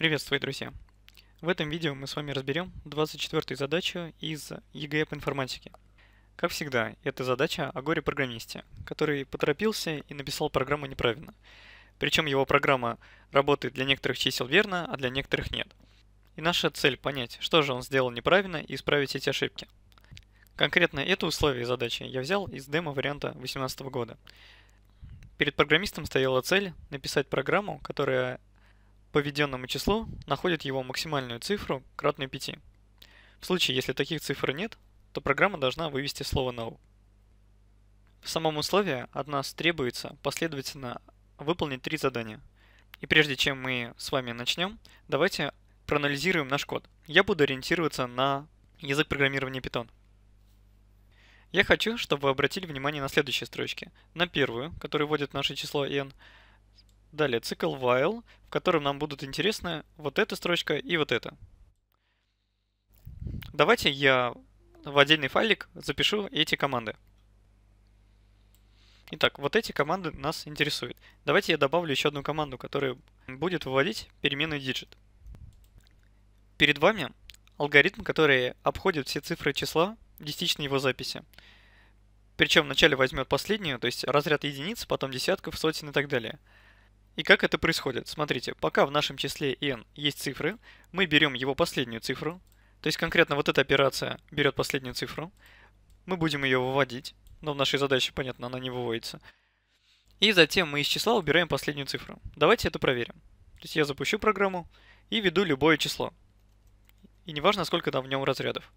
Приветствую, друзья! В этом видео мы с вами разберем 24-ю задачу из ЕГЭ e по информатике. Как всегда, эта задача о горе-программисте, который поторопился и написал программу неправильно. Причем его программа работает для некоторых чисел верно, а для некоторых нет. И наша цель понять, что же он сделал неправильно и исправить эти ошибки. Конкретно это условие задачи я взял из демо-варианта 2018 года. Перед программистом стояла цель написать программу, которая по введенному числу находит его максимальную цифру, кратную 5. В случае, если таких цифр нет, то программа должна вывести слово no. В самом условии от нас требуется последовательно выполнить три задания. И прежде чем мы с вами начнем, давайте проанализируем наш код. Я буду ориентироваться на язык программирования Python. Я хочу, чтобы вы обратили внимание на следующие строчки. На первую, которая вводит наше число n, Далее цикл while, в котором нам будут интересны вот эта строчка и вот эта. Давайте я в отдельный файлик запишу эти команды. Итак, вот эти команды нас интересуют. Давайте я добавлю еще одну команду, которая будет выводить переменную digit. Перед вами алгоритм, который обходит все цифры числа в десятичной его записи. Причем вначале возьмет последнюю, то есть разряд единиц, потом десятков, сотен и так далее – и как это происходит? Смотрите, пока в нашем числе n есть цифры, мы берем его последнюю цифру, то есть конкретно вот эта операция берет последнюю цифру, мы будем ее выводить, но в нашей задаче, понятно, она не выводится. И затем мы из числа убираем последнюю цифру. Давайте это проверим. То есть я запущу программу и введу любое число. И неважно, сколько там в нем разрядов.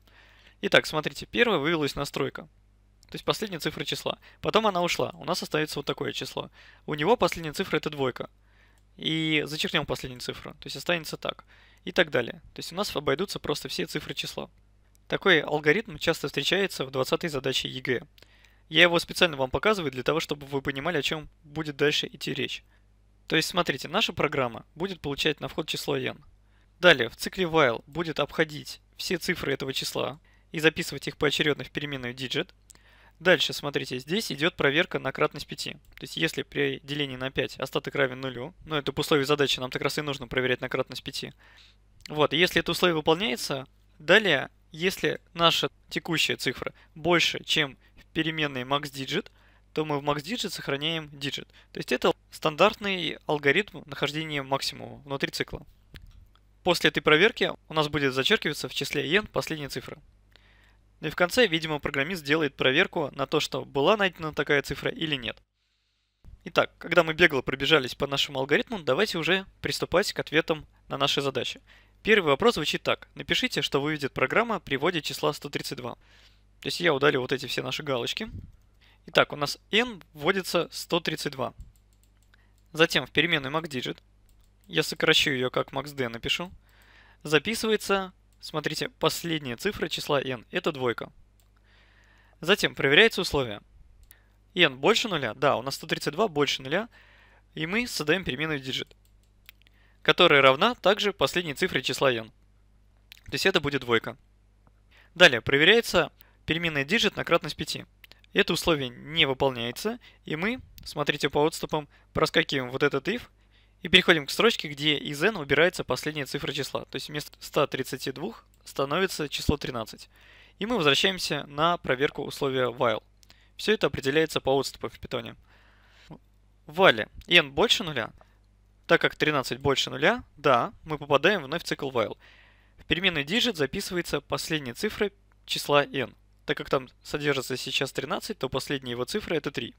Итак, смотрите, первое вывелась настройка то есть последняя цифра числа. Потом она ушла, у нас остается вот такое число. У него последняя цифра это двойка. И зачеркнем последнюю цифру, то есть останется так. И так далее. То есть у нас обойдутся просто все цифры числа. Такой алгоритм часто встречается в 20 задаче ЕГЭ. Я его специально вам показываю для того, чтобы вы понимали, о чем будет дальше идти речь. То есть смотрите, наша программа будет получать на вход число n. Далее в цикле while будет обходить все цифры этого числа и записывать их поочередно в переменную digit. Дальше, смотрите, здесь идет проверка на кратность 5. То есть если при делении на 5 остаток равен нулю, ну это по условию задачи, нам так раз и нужно проверять на кратность 5. Вот, если это условие выполняется, далее, если наша текущая цифра больше, чем в переменной maxDigit, то мы в maxDigit сохраняем digit. То есть это стандартный алгоритм нахождения максимума внутри цикла. После этой проверки у нас будет зачеркиваться в числе n последняя цифра. Ну и в конце, видимо, программист делает проверку на то, что была найдена такая цифра или нет. Итак, когда мы бегло пробежались по нашему алгоритму, давайте уже приступать к ответам на наши задачи. Первый вопрос звучит так. Напишите, что выведет программа при вводе числа 132. То есть я удалю вот эти все наши галочки. Итак, у нас n вводится 132. Затем в переменную maxdigit, я сокращу ее как maxd напишу, записывается Смотрите, последняя цифра числа n – это двойка. Затем проверяется условие. n больше нуля? Да, у нас 132 больше нуля. И мы создаем переменную digit, которая равна также последней цифре числа n. То есть это будет двойка. Далее проверяется переменная digit на кратность 5. Это условие не выполняется, и мы, смотрите по отступам, проскакиваем вот этот if – и переходим к строчке, где из n убирается последняя цифра числа. То есть вместо 132 становится число 13. И мы возвращаемся на проверку условия while. Все это определяется по отступу в питоне. Вали, n больше нуля, так как 13 больше нуля, да, мы попадаем вновь в цикл while. В переменный digit записывается последняя цифра числа n. Так как там содержится сейчас 13, то последняя его цифра это 3.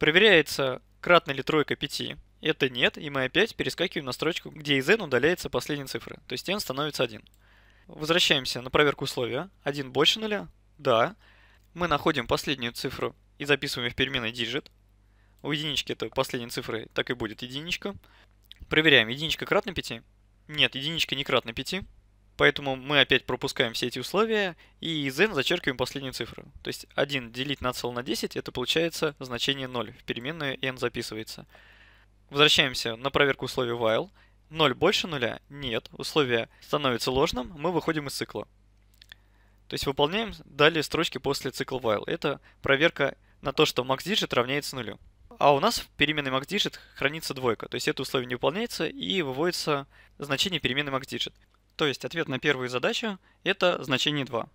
Проверяется, кратна ли тройка 5, это нет, и мы опять перескакиваем на строчку, где из n удаляется последняя цифра то есть n становится 1. Возвращаемся на проверку условия. 1 больше 0? Да. Мы находим последнюю цифру и записываем в переменной digit. У единички это последней цифры, так и будет единичка. Проверяем, единичка кратно 5? Нет, единичка не кратно 5. Поэтому мы опять пропускаем все эти условия и из n зачеркиваем последнюю цифру. То есть 1 делить на цел на 10, это получается значение 0. В переменную n записывается. Возвращаемся на проверку условий while. 0 больше нуля? Нет. Условие становится ложным, мы выходим из цикла. То есть выполняем далее строчки после цикла while. Это проверка на то, что maxDigit равняется нулю. А у нас в переменной maxDigit хранится двойка, то есть это условие не выполняется и выводится значение переменной maxDigit. То есть ответ на первую задачу – это значение 2.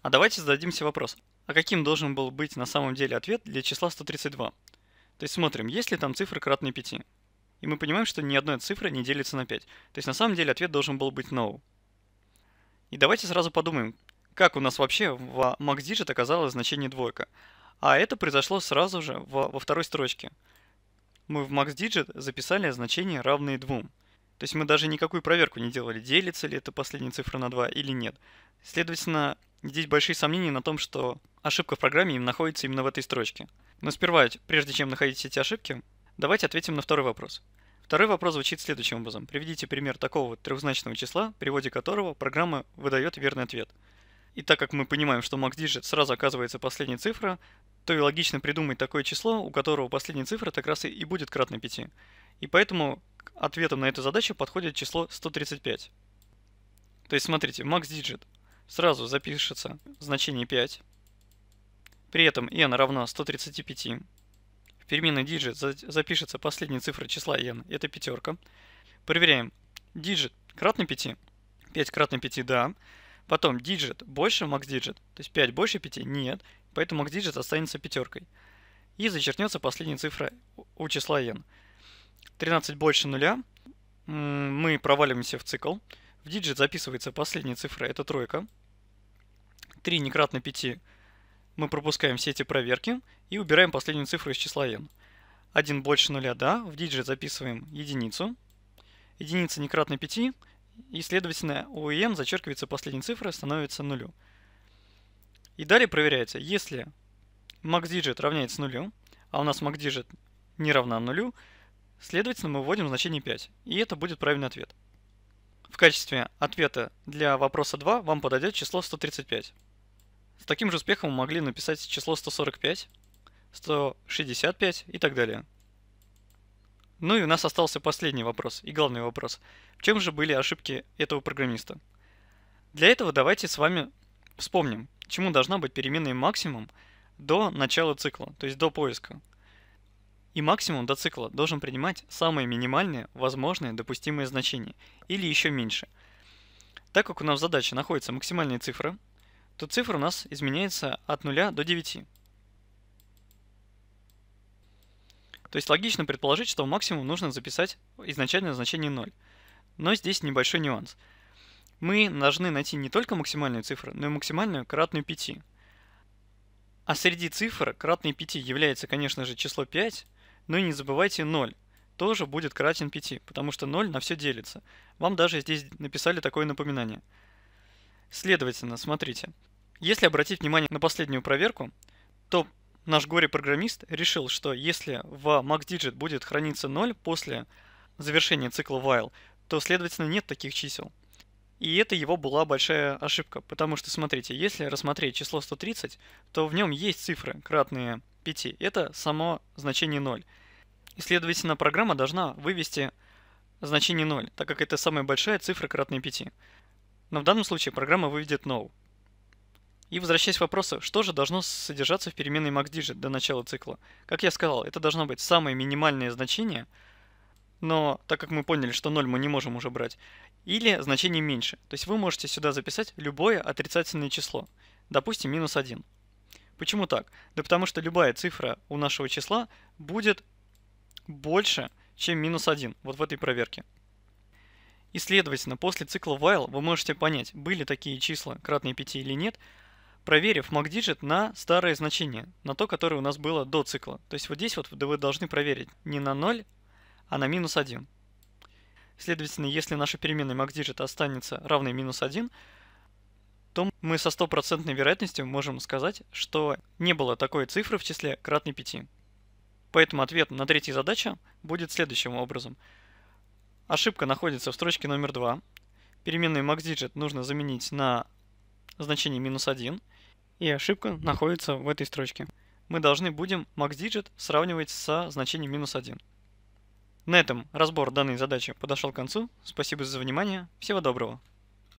А давайте зададимся вопрос, а каким должен был быть на самом деле ответ для числа 132? То есть смотрим, есть ли там цифры кратные 5. И мы понимаем, что ни одной цифры не делится на 5. То есть на самом деле ответ должен был быть no. И давайте сразу подумаем, как у нас вообще в MaxDigit оказалось значение двойка. А это произошло сразу же во, во второй строчке. Мы в MaxDigit записали значение равные 2. То есть мы даже никакую проверку не делали, делится ли эта последняя цифра на 2 или нет. Следовательно, Здесь большие сомнения на том, что ошибка в программе им находится именно в этой строчке. Но сперва, прежде чем находить эти ошибки, давайте ответим на второй вопрос. Второй вопрос звучит следующим образом. Приведите пример такого трехзначного числа, при вводе которого программа выдает верный ответ. И так как мы понимаем, что MaxDigit сразу оказывается последняя цифра, то и логично придумать такое число, у которого последняя цифра так раз и будет кратно 5. И поэтому ответом на эту задачу подходит число 135. То есть смотрите, MaxDigit сразу запишется значение 5. При этом n равна 135. В переменный диджит запишется последняя цифра числа n, это пятерка. Проверяем. Диджит кратный 5. 5 кратный 5, да. Потом диджит больше max диджит, то есть 5 больше 5, нет. Поэтому max диджит останется пятеркой. И зачеркнется последняя цифра у числа n. 13 больше нуля. Мы проваливаемся в цикл. В диджит записывается последняя цифра, это тройка. 3 не кратно 5, мы пропускаем все эти проверки и убираем последнюю цифру из числа n. 1 больше 0, да, в диджит записываем единицу. Единица не кратно 5, и, следовательно, у n зачеркивается последняя цифра, становится нулю. И далее проверяется, если maxDigit равняется нулю, а у нас maxDigit не равна нулю, следовательно, мы вводим значение 5, и это будет правильный ответ. В качестве ответа для вопроса 2 вам подойдет число 135. С таким же успехом мы могли написать число 145, 165 и так далее. Ну и у нас остался последний вопрос и главный вопрос. В чем же были ошибки этого программиста? Для этого давайте с вами вспомним, чему должна быть переменная максимум до начала цикла, то есть до поиска. И максимум до цикла должен принимать самые минимальные возможные допустимые значения, или еще меньше. Так как у нас в задаче находится максимальная цифра то цифра у нас изменяется от 0 до 9. То есть логично предположить, что в максимум нужно записать изначальное значение 0. Но здесь небольшой нюанс. Мы должны найти не только максимальную цифру, но и максимальную кратную 5. А среди цифр кратной 5 является, конечно же, число 5, но и не забывайте 0 тоже будет кратен 5, потому что 0 на все делится. Вам даже здесь написали такое напоминание. Следовательно, смотрите, если обратить внимание на последнюю проверку, то наш горе-программист решил, что если в maxDigit будет храниться 0 после завершения цикла while, то, следовательно, нет таких чисел. И это его была большая ошибка, потому что, смотрите, если рассмотреть число 130, то в нем есть цифры, кратные 5. Это само значение 0. И, следовательно, программа должна вывести значение 0, так как это самая большая цифра, кратная 5. Но в данном случае программа выведет no. И возвращаясь к вопросу, что же должно содержаться в переменной maxDigit до начала цикла? Как я сказал, это должно быть самое минимальное значение, но так как мы поняли, что 0 мы не можем уже брать, или значение меньше. То есть вы можете сюда записать любое отрицательное число, допустим, минус 1. Почему так? Да потому что любая цифра у нашего числа будет больше, чем минус 1, вот в этой проверке. И следовательно, после цикла while вы можете понять, были такие числа, кратные 5 или нет, проверив MacDigit на старое значение, на то, которое у нас было до цикла. То есть вот здесь вот вы должны проверить не на 0, а на минус 1. Следовательно, если наша переменная MacDigit останется равной минус 1, то мы со стопроцентной вероятностью можем сказать, что не было такой цифры в числе кратной 5. Поэтому ответ на третью задачу будет следующим образом. Ошибка находится в строчке номер 2. Переменную maxDigit нужно заменить на значение минус 1 и ошибка находится в этой строчке. Мы должны будем maxDigit сравнивать со значением минус 1. На этом разбор данной задачи подошел к концу. Спасибо за внимание. Всего доброго.